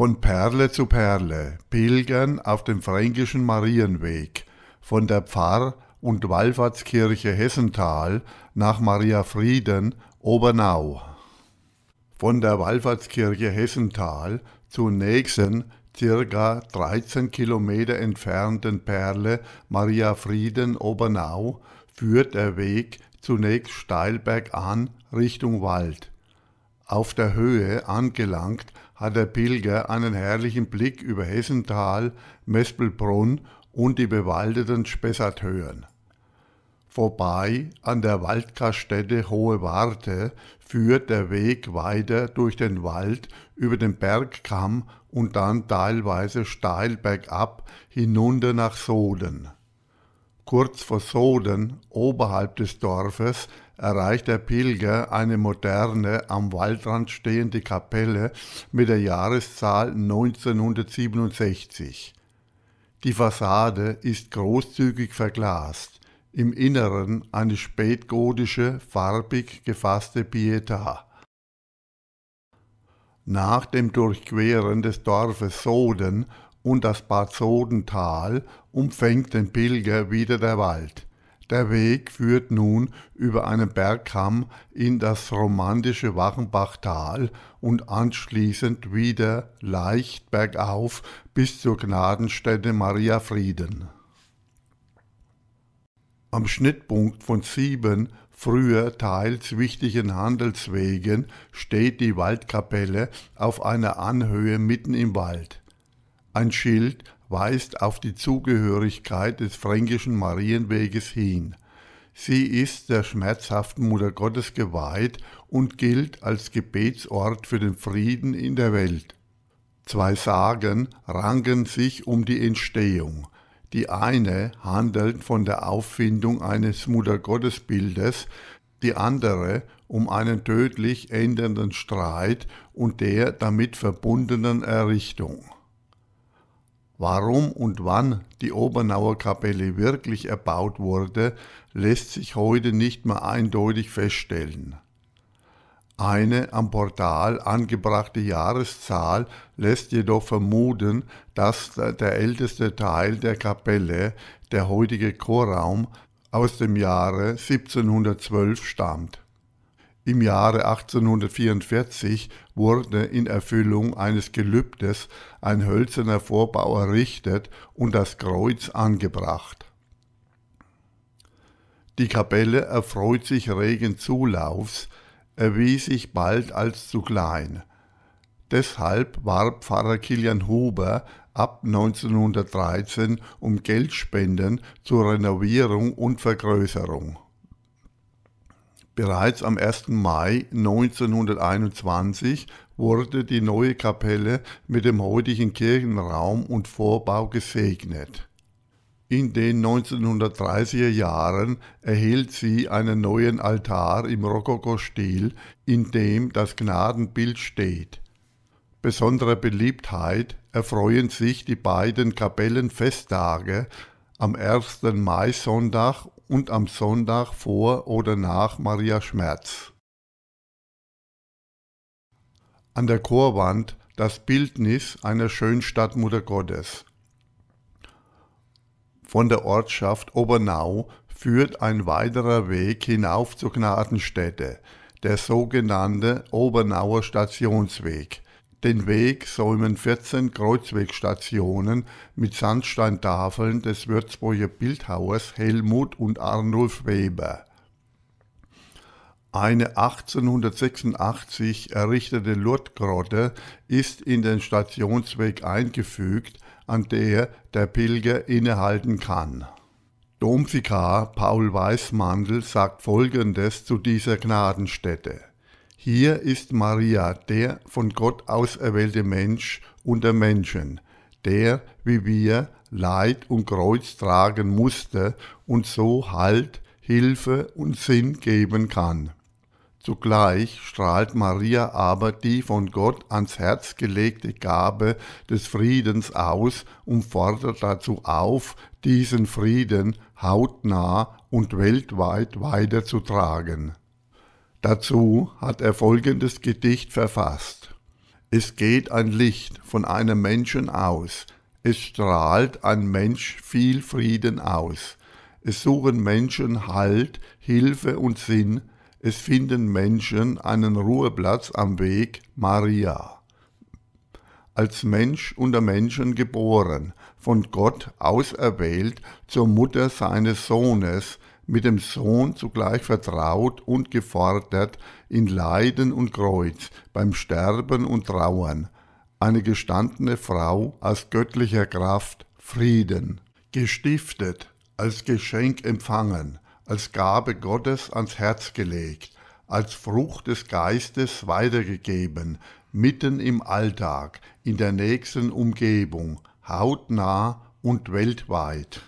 Von Perle zu Perle pilgern auf dem fränkischen Marienweg von der Pfarr- und Wallfahrtskirche Hessenthal nach Maria Frieden, Obernau. Von der Wallfahrtskirche Hessenthal zur nächsten, circa 13 Kilometer entfernten Perle Maria Frieden, Obernau führt der Weg zunächst steil bergan Richtung Wald. Auf der Höhe angelangt, hat der Pilger einen herrlichen Blick über Hessental, Mespelbrunn und die bewaldeten Spessathöhen. Vorbei an der Waldkaststätte Hohe Warte führt der Weg weiter durch den Wald über den Bergkamm und dann teilweise steil bergab hinunter nach Soden. Kurz vor Soden, oberhalb des Dorfes, erreicht der Pilger eine moderne, am Waldrand stehende Kapelle mit der Jahreszahl 1967. Die Fassade ist großzügig verglast, im Inneren eine spätgotische, farbig gefasste Pietà. Nach dem Durchqueren des Dorfes Soden und das Bad Sodental umfängt den Pilger wieder der Wald. Der Weg führt nun über einen Bergkamm in das romantische Wachenbachtal und anschließend wieder leicht bergauf bis zur Gnadenstätte Maria Frieden. Am Schnittpunkt von sieben früher teils wichtigen Handelswegen steht die Waldkapelle auf einer Anhöhe mitten im Wald. Ein Schild weist auf die Zugehörigkeit des fränkischen Marienweges hin. Sie ist der schmerzhaften Mutter Gottes geweiht und gilt als Gebetsort für den Frieden in der Welt. Zwei Sagen ranken sich um die Entstehung. Die eine handelt von der Auffindung eines Muttergottesbildes, die andere um einen tödlich ändernden Streit und der damit verbundenen Errichtung. Warum und wann die Obernauer Kapelle wirklich erbaut wurde, lässt sich heute nicht mehr eindeutig feststellen. Eine am Portal angebrachte Jahreszahl lässt jedoch vermuten, dass der älteste Teil der Kapelle, der heutige Chorraum, aus dem Jahre 1712 stammt. Im Jahre 1844 wurde in Erfüllung eines Gelübdes ein hölzerner Vorbau errichtet und das Kreuz angebracht. Die Kapelle erfreut sich regen Zulaufs, erwies sich bald als zu klein. Deshalb warb Pfarrer Kilian Huber ab 1913 um Geldspenden zur Renovierung und Vergrößerung. Bereits am 1. Mai 1921 wurde die neue Kapelle mit dem heutigen Kirchenraum und Vorbau gesegnet. In den 1930er Jahren erhielt sie einen neuen Altar im Rokoko-Stil, in dem das Gnadenbild steht. Besonderer Beliebtheit erfreuen sich die beiden Kapellenfesttage am 1. Mai Sonntag und am Sonntag vor oder nach Maria Schmerz. An der Chorwand das Bildnis einer Schönstadt Mutter Gottes. Von der Ortschaft Obernau führt ein weiterer Weg hinauf zur Gnadenstätte, der sogenannte Obernauer Stationsweg, den Weg säumen 14 Kreuzwegstationen mit Sandsteintafeln des Würzburger Bildhauers Helmut und Arnulf Weber. Eine 1886 errichtete Lurtgrotte ist in den Stationsweg eingefügt, an der der Pilger innehalten kann. Domvikar Paul Weißmandl sagt Folgendes zu dieser Gnadenstätte. Hier ist Maria, der von Gott auserwählte Mensch unter Menschen, der, wie wir, Leid und Kreuz tragen musste und so Halt, Hilfe und Sinn geben kann. Zugleich strahlt Maria aber die von Gott ans Herz gelegte Gabe des Friedens aus und fordert dazu auf, diesen Frieden hautnah und weltweit weiterzutragen. Dazu hat er folgendes Gedicht verfasst. Es geht ein Licht von einem Menschen aus, es strahlt ein Mensch viel Frieden aus. Es suchen Menschen Halt, Hilfe und Sinn, es finden Menschen einen Ruheplatz am Weg Maria. Als Mensch unter Menschen geboren, von Gott auserwählt zur Mutter seines Sohnes, mit dem Sohn zugleich vertraut und gefordert in Leiden und Kreuz, beim Sterben und Trauern, eine gestandene Frau aus göttlicher Kraft Frieden, gestiftet, als Geschenk empfangen, als Gabe Gottes ans Herz gelegt, als Frucht des Geistes weitergegeben, mitten im Alltag, in der nächsten Umgebung, hautnah und weltweit.